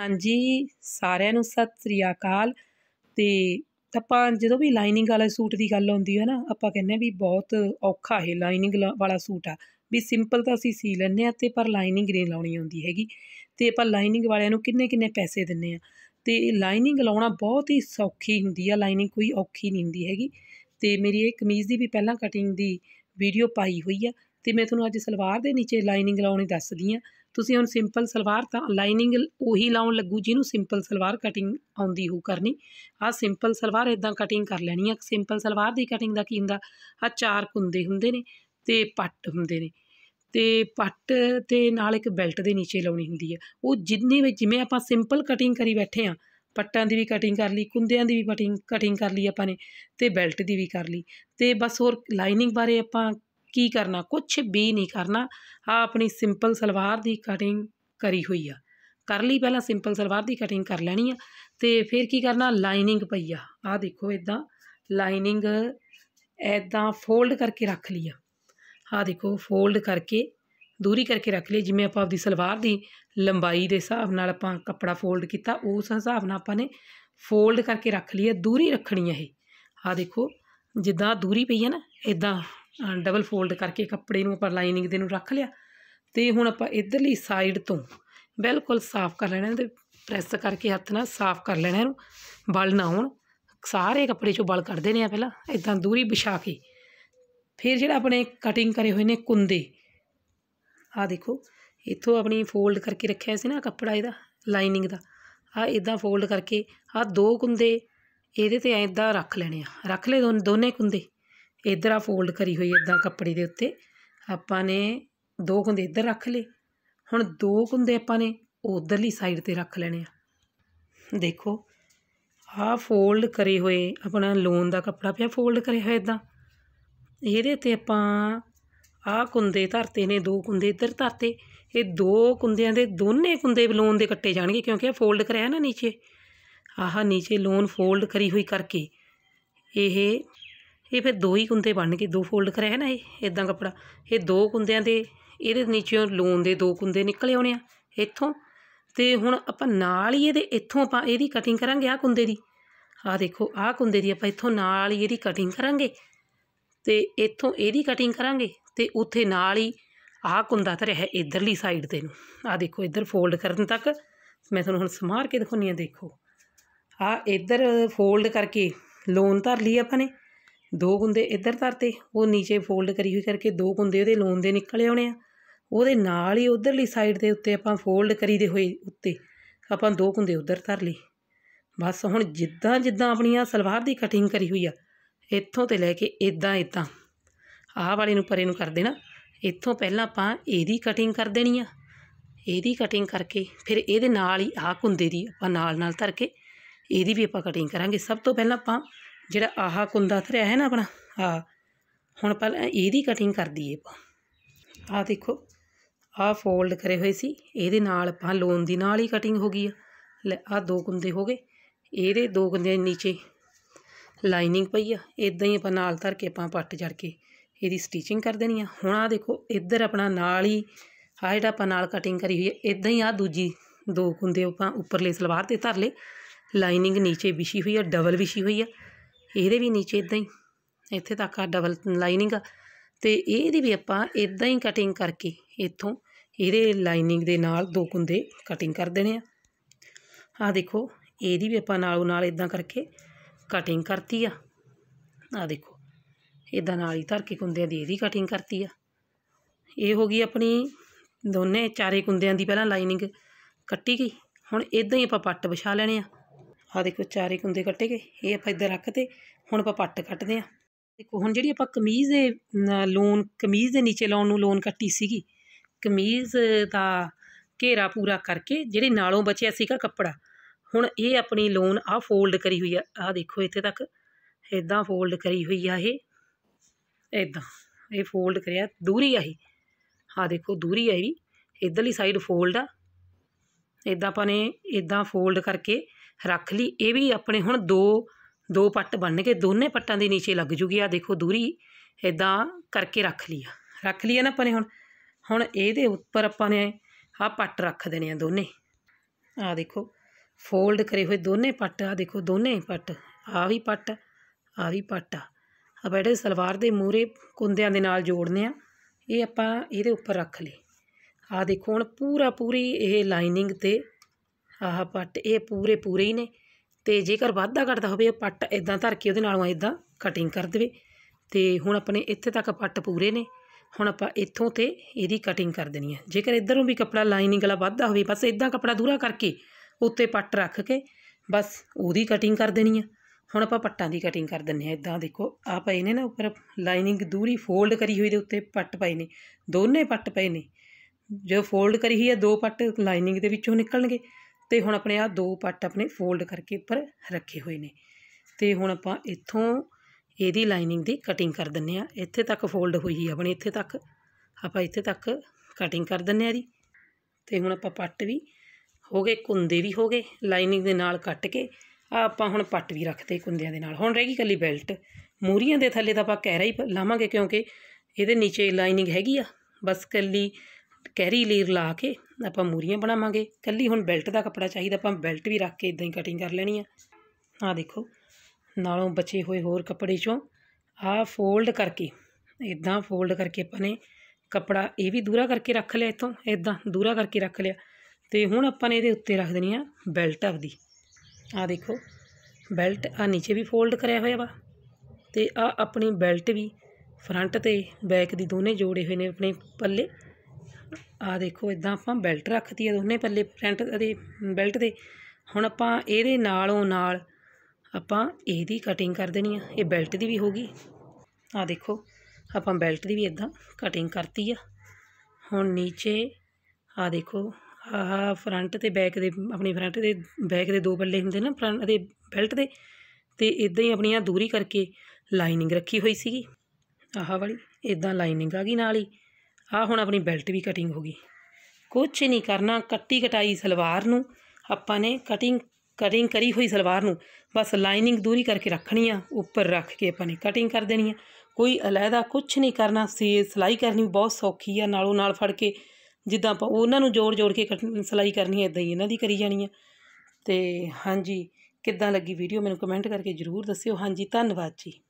ਹਾਂਜੀ ਸਾਰਿਆਂ ਨੂੰ ਸਤਿ ਸ੍ਰੀ ਅਕਾਲ ਤੇ ਆਪਾਂ ਜਦੋਂ ਵੀ ਲਾਈਨਿੰਗ ਵਾਲੇ ਸੂਟ ਦੀ ਗੱਲ ਆਉਂਦੀ ਹੈ ਨਾ ਆਪਾਂ ਕਹਿੰਦੇ ਵੀ ਬਹੁਤ ਔਖਾ ਹੈ ਲਾਈਨਿੰਗ ਵਾਲਾ ਸੂਟ ਆ ਵੀ ਸਿੰਪਲ ਤਾਂ ਅਸੀਂ ਸੀ ਲੈਣੇ ਆ ਤੇ ਪਰ ਲਾਈਨਿੰਗ ਨਹੀਂ ਲਾਉਣੀ ਆਉਂਦੀ ਹੈਗੀ ਤੇ ਆਪਾਂ ਲਾਈਨਿੰਗ ਵਾਲਿਆਂ ਨੂੰ ਕਿੰਨੇ ਕਿੰਨੇ ਪੈਸੇ ਦਿੰਨੇ ਆ ਤੇ ਇਹ ਲਾਈਨਿੰਗ ਲਾਉਣਾ ਬਹੁਤ ਹੀ ਸੌਖੀ ਹੁੰਦੀ ਆ ਲਾਈਨਿੰਗ ਕੋਈ ਔਖੀ ਨਹੀਂ ਹੁੰਦੀ ਹੈਗੀ ਤੇ ਮੇਰੀ ਇਹ ਕਮੀਜ਼ ਦੀ ਵੀ ਪਹਿਲਾਂ ਕਟਿੰਗ ਦੀ ਵੀਡੀਓ ਪਾਈ ਹੋਈ ਆ ਤੇ ਮੈਂ ਤੁਹਾਨੂੰ ਅੱਜ ਸਲਵਾਰ ਦੇ ਨੀਚੇ ਲਾਈਨਿੰਗ ਲਾਉਣੀ ਦੱਸਦੀ ਆ ਤੁਸੀਂ ਹੁਣ ਸਿੰਪਲ ਸਲਵਾਰ ਤਾਂ ਲਾਈਨਿੰਗ ਉਹੀ ਲਾਉਣ ਲੱਗੂ ਜਿਹਨੂੰ ਸਿੰਪਲ ਸਲਵਾਰ ਕਟਿੰਗ ਆਉਂਦੀ ਹੋ ਕਰਨੀ ਆ ਸਿੰਪਲ ਸਲਵਾਰ ਇਦਾਂ ਕਟਿੰਗ ਕਰ ਲੈਣੀ ਆ ਸਿੰਪਲ ਸਲਵਾਰ ਦੀ ਕਟਿੰਗ ਦਾ ਕੀ ਹੁੰਦਾ ਆ ਚਾਰ ਕੁੰਦੇ ਹੁੰਦੇ ਨੇ ਤੇ ਪੱਟ ਹੁੰਦੇ ਨੇ ਤੇ ਪੱਟ ਤੇ ਨਾਲ ਇੱਕ ਬੈਲਟ ਦੇ ਨੀਚੇ ਲਾਉਣੀ ਹੁੰਦੀ ਆ ਉਹ ਜਿੰਨੇ ਵਿੱਚ ਜਿਵੇਂ ਆਪਾਂ ਸਿੰਪਲ ਕਟਿੰਗ ਕਰੀ ਬੈਠੇ ਆ ਪੱਟਾਂ ਦੀ ਵੀ ਕਟਿੰਗ ਕਰ ਲਈ ਕੁੰਦਿਆਂ ਦੀ ਵੀ ਕਟਿੰਗ ਕਟਿੰਗ ਕਰ ਲਈ ਆਪਾਂ ਨੇ ਤੇ ਬੈਲਟ ਦੀ ਵੀ ਕਰ ਲਈ ਤੇ ਬਸ ਹੋਰ ਲਾਈਨਿੰਗ ਬਾਰੇ ਆਪਾਂ ਕੀ ਕਰਨਾ ਕੁਝ ਵੀ ਨਹੀਂ ਕਰਨਾ ਆ ਆਪਣੀ ਸਿੰਪਲ ਸਲਵਾਰ ਦੀ ਕਟਿੰਗ ਕਰੀ ਹੋਈ ਆ ਕਰ ਲਈ ਪਹਿਲਾਂ ਸਿੰਪਲ ਸਲਵਾਰ ਦੀ ਕਟਿੰਗ ਕਰ ਲੈਣੀ ਆ ਤੇ ਫਿਰ ਕੀ ਕਰਨਾ ਲਾਈਨਿੰਗ ਪਈ ਆ ਆ ਦੇਖੋ ਇਦਾਂ ਲਾਈਨਿੰਗ ਐਦਾਂ ਫੋਲਡ ਕਰਕੇ ਰੱਖ ਲਈ ਆ ਆ ਦੇਖੋ ਫੋਲਡ ਕਰਕੇ ਦੂਰੀ ਕਰਕੇ ਰੱਖ ਲਈ ਜਿਵੇਂ ਆਪਾਂ ਆਪਦੀ ਸਲਵਾਰ ਦੀ ਲੰਬਾਈ ਦੇ ਹਿਸਾਬ ਨਾਲ ਆਪਾਂ ਕੱਪੜਾ ਫੋਲਡ ਕੀਤਾ ਉਸ ਹਿਸਾਬ ਨਾਲ ਆਪਾਂ ਨੇ ਫੋਲਡ ਕਰਕੇ ਰੱਖ ਲਈ ਆ ਦੂਰੀ ਰੱਖਣੀ ਹੈ ਇਹ ਆ ਦੇਖੋ ਜਿੱਦਾਂ ਦੂਰੀ ਪਈ ਹੈ ਨਾ ਇਦਾਂ ਡਬਲ ਫੋਲਡ ਕਰਕੇ ਕੱਪੜੇ ਨੂੰ ਆਪਾਂ ਲਾਈਨਿੰਗ ਦੇ ਨੂੰ ਰੱਖ ਲਿਆ ਤੇ ਹੁਣ ਆਪਾਂ ਇਧਰਲੀ ਸਾਈਡ ਤੋਂ ਬਿਲਕੁਲ ਸਾਫ਼ ਕਰ ਲੈਣਾ ਤੇ ਪ੍ਰੈਸ ਕਰਕੇ ਹੱਥ ਨਾਲ ਸਾਫ਼ ਕਰ ਲੈਣਾ ਇਹਨੂੰ ਬਲ ਨਾ ਹੋਣ ਸਾਰੇ ਕੱਪੜੇ ਚੋਂ ਬਲ ਕੱਢ ਦੇਣੇ ਆ ਪਹਿਲਾਂ ਇਦਾਂ ਦੂਰੀ ਵਿਛਾ ਕੇ ਫਿਰ ਜਿਹੜਾ ਆਪਣੇ ਕਟਿੰਗ ਕਰੇ ਹੋਏ ਨੇ ਕੁੰਦੇ ਆ ਦੇਖੋ ਇਥੋਂ ਆਪਣੀ ਫੋਲਡ ਕਰਕੇ ਰੱਖਿਆ ਸੀ ਨਾ ਕੱਪੜਾ ਇਹਦਾ ਲਾਈਨਿੰਗ ਦਾ ਆ ਇਦਾਂ ਫੋਲਡ ਕਰਕੇ ਆ ਦੋ ਕੁੰਦੇ ਇਹਦੇ ਤੇ ਇਦਾਂ ਰੱਖ ਲੈਣੇ ਆ ਰੱਖ ਲੈ ਦੋਨੇ ਕੁੰਦੇ ਇੱਧਰ ਆ ਫੋਲਡ ਕਰੀ ਹੋਈ ਇਦਾਂ ਕੱਪੜੇ ਦੇ ਉੱਤੇ ਆਪਾਂ ਨੇ ਦੋ ਕੁੰਦੇ ਇੱਧਰ ਰੱਖ ਲਏ ਹੁਣ ਦੋ ਕੁੰਦੇ ਆਪਾਂ ਨੇ ਉਧਰਲੀ ਸਾਈਡ ਤੇ ਰੱਖ ਲੈਣੇ ਆ ਦੇਖੋ ਆ ਫੋਲਡ ਕਰੇ ਹੋਏ ਆਪਣਾ ਲੋਨ ਦਾ ਕੱਪੜਾ ਪਿਆ ਫੋਲਡ ਕਰੇ ਹੋਇਆ ਇਦਾਂ ਇਹਦੇ ਤੇ ਆਪਾਂ ਆ ਕੁੰਦੇ ਧਰਤੇ ਨੇ ਦੋ ਕੁੰਦੇ ਇੱਧਰ ਧਰਤੇ ਇਹ ਦੋ ਕੁੰਦਿਆਂ ਦੇ ਦੋਨੇ ਕੁੰਦੇ ਲੋਨ ਦੇ ਕੱਟੇ ਜਾਣਗੇ ਕਿਉਂਕਿ ਆ ਫੋਲਡ ਕਰਿਆ ਨਾ ਨੀਚੇ ਆਹ ਨੀਚੇ ਲੋਨ ਫੋਲਡ ਕਰੀ ਹੋਈ ਕਰਕੇ ਇਹ ਇਹ ਫਿਰ ਦੋ ਹੀ ਕੁੰਦੇ ਬਣਨਗੇ ਦੋ ਫੋਲਡ ਕਰਿਆ ਹੈ ਨਾ ਇਹ ਇਦਾਂ ਕਪੜਾ ਇਹ ਦੋ ਕੁੰਦਿਆਂ ਦੇ ਇਹਦੇ ਨੀਚੇੋਂ ਲੂਨ ਦੇ ਦੋ ਕੁੰਦੇ ਨਿਕਲੇ ਆਉਣੇ ਆ ਇੱਥੋਂ ਤੇ ਹੁਣ ਆਪਾਂ ਨਾਲ ਹੀ ਇਹਦੇ ਇੱਥੋਂ ਆਪਾਂ ਇਹਦੀ ਕਟਿੰਗ ਕਰਾਂਗੇ ਆ ਕੁੰਦੇ ਦੀ ਆ ਦੇਖੋ ਆ ਕੁੰਦੇ ਦੀ ਆਪਾਂ ਇੱਥੋਂ ਨਾਲ ਹੀ ਇਹਦੀ ਕਟਿੰਗ ਕਰਾਂਗੇ ਤੇ ਇੱਥੋਂ ਇਹਦੀ ਕਟਿੰਗ ਕਰਾਂਗੇ ਤੇ ਉੱਥੇ ਨਾਲ ਹੀ ਆਹ ਕੁੰਦਾ ਧਰਿਆ ਹੈ ਇਧਰਲੀ ਸਾਈਡ ਤੇ ਨੂੰ ਆ ਦੇਖੋ ਇਧਰ ਫੋਲਡ ਕਰਨ ਤੱਕ ਮੈਂ ਤੁਹਾਨੂੰ ਹੁਣ ਸਮਾਰ ਕੇ ਦਿਖਾਉਣੀ ਆ ਦੇਖੋ ਆ ਇਧਰ ਫੋਲਡ ਕਰਕੇ ਲੋਨ ਧਰ ਲਈ ਆਪਾਂ ਨੇ ਦੋ ਗੁੰਦੇ ਇੱਧਰ ਧਰਤੇ ਉਹ ਨੀਚੇ ਫੋਲਡ ਕਰੀ ਹੋਈ ਕਰਕੇ ਦੋ ਗੁੰਦੇ ਉਹਦੇ ਲੋਨ ਦੇ ਨਿਕਲ ਆਉਣੇ ਆ ਉਹਦੇ ਨਾਲ ਹੀ ਉਧਰਲੀ ਸਾਈਡ ਦੇ ਉੱਤੇ ਆਪਾਂ ਫੋਲਡ ਕਰੀ ਦੇ ਹੋਏ ਉੱਤੇ ਆਪਾਂ ਦੋ ਗੁੰਦੇ ਉਧਰ ਧਰ ਲਈ ਬਸ ਹੁਣ ਜਿੱਦਾਂ ਜਿੱਦਾਂ ਆਪਣੀਆਂ ਸਲਵਾਰ ਦੀ ਕਟਿੰਗ ਕਰੀ ਹੋਈ ਆ ਇੱਥੋਂ ਤੇ ਲੈ ਕੇ ਇਦਾਂ ਇਦਾਂ ਆਹ ਵਾਲੇ ਨੂੰ ਪਰੇ ਨੂੰ ਕਰ ਦੇਣਾ ਇੱਥੋਂ ਪਹਿਲਾਂ ਆਪਾਂ ਇਹਦੀ ਕਟਿੰਗ ਕਰ ਦੇਣੀ ਆ ਇਹਦੀ ਕਟਿੰਗ ਕਰਕੇ ਫਿਰ ਇਹਦੇ ਨਾਲ ਹੀ ਆਹ ਕੁੰਦੇ ਦੀ ਆਪਾਂ ਨਾਲ ਨਾਲ ਧਰ ਕੇ ਇਹਦੀ ਵੀ ਆਪਾਂ ਕਟਿੰਗ ਕਰਾਂਗੇ ਸਭ ਤੋਂ ਪਹਿਲਾਂ ਆਪਾਂ ਜਿਹੜਾ ਆਹ ਕੁੰਦਾ ਧਰਿਆ ਹੈ ਨਾ ਆਪਣਾ ਆ ਹੁਣ ਪਹਿਲਾਂ ਇਹਦੀ ਕਟਿੰਗ ਕਰ ਦਈਏ ਆਪਾਂ ਆ ਦੇਖੋ ਆ ਫੋਲਡ ਕਰੇ ਹੋਏ ਸੀ ਇਹਦੇ ਨਾਲ ਆਪਾਂ ਲੋਨ ਦੀ ਨਾਲ ਹੀ ਕਟਿੰਗ ਹੋ ਗਈ ਆ ਲੈ ਆ ਦੋ ਕੁੰਦੇ ਹੋ ਗਏ ਇਹਦੇ ਦੋ ਕੁੰਦੇ ਦੇ ਨੀਚੇ ਲਾਈਨਿੰਗ ਪਈ ਆ ਇਦਾਂ ਹੀ ਆਪਾਂ ਨਾਲ ਧਰ ਕੇ ਆਪਾਂ ਪੱਟ ਜੜ ਕੇ ਇਹਦੀ ਸਟਿਚਿੰਗ ਕਰ ਦੇਣੀ ਆ ਹੁਣ ਆ ਦੇਖੋ ਇੱਧਰ ਆਪਣਾ ਨਾਲ ਹੀ ਆ ਜਿਹੜਾ ਆਪਾਂ ਨਾਲ ਕਟਿੰਗ ਕਰੀ ਹੋਈ ਹੈ ਇਦਾਂ ਹੀ ਆ ਦੂਜੀ ਦੋ ਕੁੰਦੇ ਆਪਾਂ ਉੱਪਰਲੇ ਸਲਵਾਰ ਤੇ ਧਰ ਲੇ ਲਾਈਨਿੰਗ ਨੀਚੇ ਵਿਛੀ ਹੋਈ ਆ ਡਬਲ ਵਿਛੀ ਹੋਈ ਆ ਇਹਦੇ ਵੀ نیچے ਇਦਾਂ ਹੀ ਇੱਥੇ ਤੱਕ ਆ ਡਬਲ ਲਾਈਨਿੰਗ ਆ ਤੇ ਇਹਦੀ ਵੀ ਆਪਾਂ ਇਦਾਂ ਹੀ ਕਟਿੰਗ ਕਰਕੇ ਇੱਥੋਂ ਇਹਦੇ ਲਾਈਨਿੰਗ ਦੇ ਨਾਲ ਦੋ ਕੁੰਦੇ ਕਟਿੰਗ ਕਰ ਦੇਣੇ ਆ ਆ ਦੇਖੋ ਇਹਦੀ ਵੀ ਆਪਾਂ ਨਾਲੋਂ ਨਾਲ ਇਦਾਂ ਕਰਕੇ ਕਟਿੰਗ ਕਰਤੀ ਆ ਆ ਦੇਖੋ ਇਦਾਂ ਨਾਲ ਹੀ ਧਰ ਕੇ ਕੁੰਦਿਆਂ ਦੀ ਇਹਦੀ ਕਟਿੰਗ ਕਰਤੀ ਆ ਇਹ ਹੋ ਗਈ ਆਪਣੀ ਦੋਨੇ ਚਾਰੇ ਕੁੰਦਿਆਂ ਦੀ ਪਹਿਲਾਂ ਲਾਈਨਿੰਗ ਕੱਟੀ ਗਈ ਹੁਣ ਇਦਾਂ ਹੀ ਆਪਾਂ ਪੱਟ ਵਿਛਾ ਲੈਣੇ ਆ ਆ ਦੇਖੋ ਚਾਰੇ ਕੁੰਦੇ ਕੱਟੇ ਗਏ ਇਹ ਆਪਾਂ ਇੱਧਰ ਰੱਖਤੇ ਹੁਣ ਆਪਾਂ ਪੱਟ ਕੱਟਦੇ ਆ ਦੇਖੋ ਹੁਣ ਜਿਹੜੀ ਆਪਾਂ ਕਮੀਜ਼ ਦੇ ਲੋਨ ਕਮੀਜ਼ ਦੇ نیچے ਲਾਉਣ ਨੂੰ ਲੋਨ ਕੱਟੀ ਸੀਗੀ ਕਮੀਜ਼ ਦਾ ਘੇਰਾ ਪੂਰਾ ਕਰਕੇ ਜਿਹੜੇ ਨਾਲੋਂ ਬਚਿਆ ਸੀਗਾ ਕੱਪੜਾ ਹੁਣ ਇਹ ਆਪਣੀ ਲੋਨ ਆ ਫੋਲਡ ਕਰੀ ਹੋਈ ਆ ਆ ਦੇਖੋ ਇੱਥੇ ਤੱਕ ਇਦਾਂ ਫੋਲਡ ਕਰੀ ਹੋਈ ਆ ਇਹ ਇਦਾਂ ਇਹ ਫੋਲਡ ਕਰਿਆ ਦੂਰੀ ਆ ਇਹ ਆ ਦੇਖੋ ਦੂਰੀ ਆ ਇਹ ਇਧਰਲੀ ਸਾਈਡ ਫੋਲਡ ਆ ਇਦਾਂ ਆਪਾਂ ਨੇ ਇਦਾਂ ਫੋਲਡ ਕਰਕੇ ਰੱਖ ਲਈ ਇਹ ਵੀ ਆਪਣੇ ਹੁਣ ਦੋ ਦੋ ਪੱਟ ਬਣ ਕੇ ਦੋਨੇ ਪੱਟਾਂ ਦੇ ਨੀਚੇ ਲੱਗ ਜੂਗੀ ਆ ਦੇਖੋ ਦੂਰੀ ਇਦਾਂ ਕਰਕੇ ਰੱਖ ਲਈਆ ਰੱਖ ਲਈਆ ਨਾ ਆਪਾਂ ਨੇ ਹੁਣ ਹੁਣ ਇਹਦੇ ਉੱਪਰ ਆਪਾਂ ਨੇ ਆ ਪੱਟ ਰੱਖ ਦੇਣੇ ਆ ਦੋਨੇ ਆ ਦੇਖੋ ਫੋਲਡ ਕਰੇ ਹੋਏ ਦੋਨੇ ਪੱਟ ਆ ਦੇਖੋ ਦੋਨੇ ਪੱਟ ਆ ਵੀ ਪੱਟ ਆ ਵੀ ਪੱਟ ਆ ਬੈਠੇ ਸਲਵਾਰ ਦੇ ਮੂਰੇ ਕੁੰਦਿਆਂ ਦੇ ਨਾਲ ਜੋੜਨੇ ਆ ਇਹ ਆਪਾਂ ਇਹਦੇ ਉੱਪਰ ਰੱਖ ਲਈ ਆ ਦੇਖੋ ਹੁਣ ਪੂਰਾ ਪੂਰੀ ਇਹ ਲਾਈਨਿੰਗ ਤੇ ਆਹ ਪੱਟ ਇਹ ਪੂਰੇ ਪੂਰੇ ਹੀ ਨੇ ਤੇ ਜੇਕਰ ਵਾਧਾ ਘਟਦਾ ਹੋਵੇ ਇਹ ਪੱਟ ਇਦਾਂ ਧਰ ਕੇ ਉਹਦੇ ਨਾਲੋਂ ਇਦਾਂ ਕਟਿੰਗ ਕਰ ਦੇਵੇ ਤੇ ਹੁਣ ਆਪਣੇ ਇੱਥੇ ਤੱਕ ਪੱਟ ਪੂਰੇ ਨੇ ਹੁਣ ਆਪਾਂ ਇੱਥੋਂ ਤੇ ਇਹਦੀ ਕਟਿੰਗ ਕਰ ਦੇਣੀ ਹੈ ਜੇਕਰ ਇਧਰੋਂ ਵੀ ਕਪੜਾ ਲਾਈਨਿੰਗ ਵਾਲਾ ਵਾਧਾ ਹੋਵੇ ਬਸ ਇਦਾਂ ਕਪੜਾ ਦੂਰਾ ਕਰਕੇ ਉੱਤੇ ਪੱਟ ਰੱਖ ਕੇ ਬਸ ਉਹਦੀ ਕਟਿੰਗ ਕਰ ਦੇਣੀ ਹੈ ਹੁਣ ਆਪਾਂ ਪੱਟਾਂ ਦੀ ਕਟਿੰਗ ਕਰ ਦਿੰਨੇ ਆ ਇਦਾਂ ਦੇਖੋ ਆ ਪਏ ਨੇ ਨਾ ਉੱਪਰ ਲਾਈਨਿੰਗ ਦੂਰੀ ਫੋਲਡ ਕਰੀ ਹੋਈ ਦੇ ਉੱਤੇ ਪੱਟ ਪਏ ਨੇ ਦੋਨੇ ਪੱਟ ਪਏ ਨੇ ਜੋ ਫੋਲਡ ਕਰੀ ਹੋਈ ਹੈ ਦੋ ਪੱਟ ਲਾਈਨਿੰਗ ਦੇ ਵਿੱਚੋਂ ਨਿਕਲਣਗੇ ਤੇ ਹੁਣ ਆਪਣੇ ਆ ਦੋ ਪੱਟ ਆਪਣੇ ਫੋਲਡ ਕਰਕੇ ਉੱਪਰ ਰੱਖੇ ਹੋਏ ਨੇ ਤੇ ਹੁਣ ਆਪਾਂ ਇੱਥੋਂ ਇਹਦੀ ਲਾਈਨਿੰਗ ਦੀ ਕਟਿੰਗ ਕਰ ਦਿੰਨੇ ਆ ਇੱਥੇ ਤੱਕ ਫੋਲਡ ਹੋਈ ਆ ਬਣੀ ਇੱਥੇ ਤੱਕ ਆਪਾਂ ਇੱਥੇ ਤੱਕ ਕਟਿੰਗ ਕਰ ਦਿੰਨੇ ਆ ਦੀ ਤੇ ਹੁਣ ਆਪਾਂ ਪੱਟ ਵੀ ਹੋ ਗਏ ਕੁੰਦੇ ਵੀ ਹੋ ਗਏ ਲਾਈਨਿੰਗ ਦੇ ਨਾਲ ਕੱਟ ਕੇ ਆ ਆਪਾਂ ਹੁਣ ਪੱਟ ਵੀ ਰੱਖਦੇ ਕੁੰਦਿਆਂ ਦੇ ਨਾਲ ਹੁਣ ਰਹਿ ਗਈ ਕੱਲੀ ਬੈਲਟ ਮੂਰੀਆਂ ਦੇ ਥੱਲੇ ਤਾਂ ਆਪਾਂ ਕਹਿਰਾ ਹੀ ਲਾਵਾਂਗੇ ਕਿਉਂਕਿ ਇਹਦੇ ਨੀਚੇ ਲਾਈਨਿੰਗ ਹੈਗੀ ਆ ਬਸ ਕੱਲੀ ਕੈਰੀ ਲੀਰ ਲਾ ਕੇ ਆਪਾਂ ਮੂਰੀਆਂ ਬਣਾਵਾਂਗੇ ਕੱਲੀ ਹੁਣ ਬੈਲਟ ਦਾ ਕੱਪੜਾ ਚਾਹੀਦਾ ਆਪਾਂ ਬੈਲਟ ਵੀ ਰੱਖ ਕੇ ਇਦਾਂ ਹੀ ਕਟਿੰਗ ਕਰ ਲੈਣੀ ਆ ਆ ਦੇਖੋ ਨਾਲੋਂ ਬਚੇ ਹੋਏ ਹੋਰ ਕੱਪੜੇ ਚੋਂ ਆ ਫੋਲਡ ਕਰਕੇ ਇਦਾਂ ਫੋਲਡ ਕਰਕੇ ਆਪਾਂ ਨੇ ਕੱਪੜਾ ਇਹ ਵੀ ਦੂਰਾ ਕਰਕੇ ਰੱਖ ਲਿਆ ਇਤੋਂ ਇਦਾਂ ਦੂਰਾ ਕਰਕੇ ਰੱਖ ਲਿਆ ਤੇ ਹੁਣ ਆਪਾਂ ਨੇ ਇਹਦੇ ਉੱਤੇ ਰੱਖ ਦੇਣੀ ਆ ਬੈਲਟ ਆਪਦੀ ਆ ਦੇਖੋ ਬੈਲਟ ਆ ਨੀਚੇ ਵੀ ਫੋਲਡ ਕਰਿਆ ਹੋਇਆ ਵਾ ਤੇ ਆ ਆਪਣੀ ਬੈਲਟ ਵੀ ਫਰੰਟ ਤੇ ਬੈਕ ਦੀ ਦੋਨੇ ਜੋੜੇ ਹੋਏ ਨੇ ਆਪਣੇ ਪੱਲੇ ਆਹ ਦੇਖੋ ਇਦਾਂ ਆਪਾਂ ਬੈਲਟ ਰੱਖਤੀ ਹੈ ਦੋਨੇ ਪੱਲੇ ਫਰੰਟ ਦੇ ਬੈਲਟ ਦੇ ਹੁਣ ਆਪਾਂ ਇਹਦੇ ਨਾਲੋਂ ਨਾਲ ਆਪਾਂ ਇਹਦੀ ਕਟਿੰਗ ਕਰ ਦੇਣੀ ਆ ਇਹ ਬੈਲਟ ਦੀ ਵੀ ਹੋਗੀ ਆਹ ਦੇਖੋ ਆਪਾਂ ਬੈਲਟ ਦੀ ਵੀ ਇਦਾਂ ਕਟਿੰਗ ਕਰਤੀ ਆ ਹੁਣ ਨੀਚੇ ਆ ਦੇਖੋ ਆਹ ਫਰੰਟ ਤੇ ਬੈਕ ਦੇ ਆਪਣੀ ਫਰੰਟ ਦੇ ਬੈਕ ਦੇ ਦੋ ਪੱਲੇ ਹੁੰਦੇ ਨਾ ਫਰੰਟ ਦੇ ਬੈਲਟ ਦੇ ਤੇ ਇਦਾਂ ਹੀ ਆਪਣੀਆਂ ਦੂਰੀ ਕਰਕੇ ਲਾਈਨਿੰਗ ਰੱਖੀ ਹੋਈ ਸੀਗੀ ਆਹ ਵਾਲੀ ਇਦਾਂ ਲਾਈਨਿੰਗ ਆ ਗਈ ਨਾਲ ਹੀ ਆ ਹੁਣ ਆਪਣੀ ਬੈਲਟ ਵੀ ਕਟਿੰਗ ਹੋ ਗਈ ਕੁਝ ਨਹੀਂ ਕਰਨਾ ਕੱਟੀ ਕਟਾਈ ਸਲਵਾਰ ਨੂੰ ਆਪਾਂ ਨੇ ਕਟਿੰਗ ਕਟਿੰਗ ਕਰੀ ਹੋਈ ਸਲਵਾਰ ਨੂੰ ਬਸ ਲਾਈਨਿੰਗ ਦੂਰੀ ਕਰਕੇ ਰੱਖਣੀ ਆ ਉੱਪਰ ਰੱਖ ਕੇ ਆਪਾਂ ਨੇ ਕਟਿੰਗ ਕਰ ਦੇਣੀ ਆ ਕੋਈ ਅਲੱਗਾ ਕੁਝ ਨਹੀਂ ਕਰਨਾ ਸੇ ਸਲਾਈ ਕਰਨੀ ਬਹੁਤ ਸੌਖੀ ਆ ਨਾਲੋਂ ਨਾਲ ਫੜ ਕੇ ਜਿੱਦਾਂ ਆਪਾਂ ਉਹਨਾਂ ਨੂੰ ਜੋੜ ਜੋੜ ਕੇ ਸਲਾਈ ਕਰਨੀ ਐਦਾਂ ਇਦਾਂ ਹੀ ਇਹਨਾਂ ਦੀ ਕਰੀ ਜਾਣੀ ਆ ਤੇ ਹਾਂਜੀ ਕਿੱਦਾਂ ਲੱਗੀ ਵੀਡੀਓ ਮੈਨੂੰ ਕਮੈਂਟ ਕਰਕੇ ਜ਼ਰੂਰ ਦੱਸਿਓ ਹਾਂਜੀ ਧੰਨਵਾਦ ਜੀ